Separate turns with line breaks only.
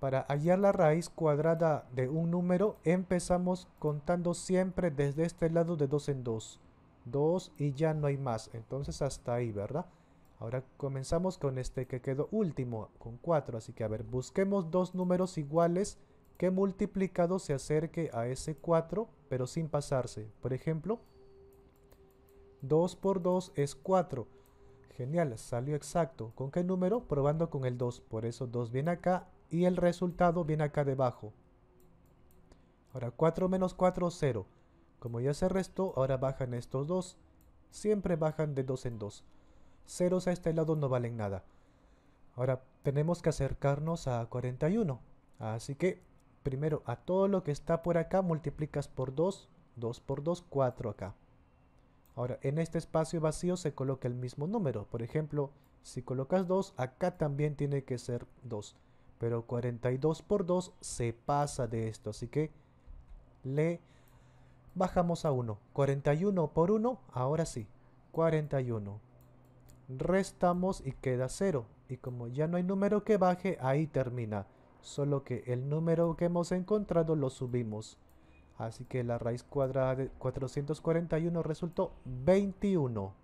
Para hallar la raíz cuadrada de un número, empezamos contando siempre desde este lado de 2 en 2. 2 y ya no hay más, entonces hasta ahí, ¿verdad? Ahora comenzamos con este que quedó último, con 4. Así que a ver, busquemos dos números iguales que multiplicado se acerque a ese 4, pero sin pasarse. Por ejemplo, 2 por 2 es 4. Genial, salió exacto. ¿Con qué número? Probando con el 2. Por eso 2 viene acá y el resultado viene acá debajo. Ahora 4 menos 4, 0. Como ya se restó, ahora bajan estos dos. Siempre bajan de 2 en 2. Ceros a este lado no valen nada. Ahora tenemos que acercarnos a 41. Así que primero a todo lo que está por acá multiplicas por 2. 2 por 2, 4 acá. Ahora, en este espacio vacío se coloca el mismo número. Por ejemplo, si colocas 2, acá también tiene que ser 2. Pero 42 por 2 se pasa de esto, así que le bajamos a 1. 41 por 1, ahora sí, 41. Restamos y queda 0. Y como ya no hay número que baje, ahí termina. Solo que el número que hemos encontrado lo subimos. Así que la raíz cuadrada de 441 resultó 21.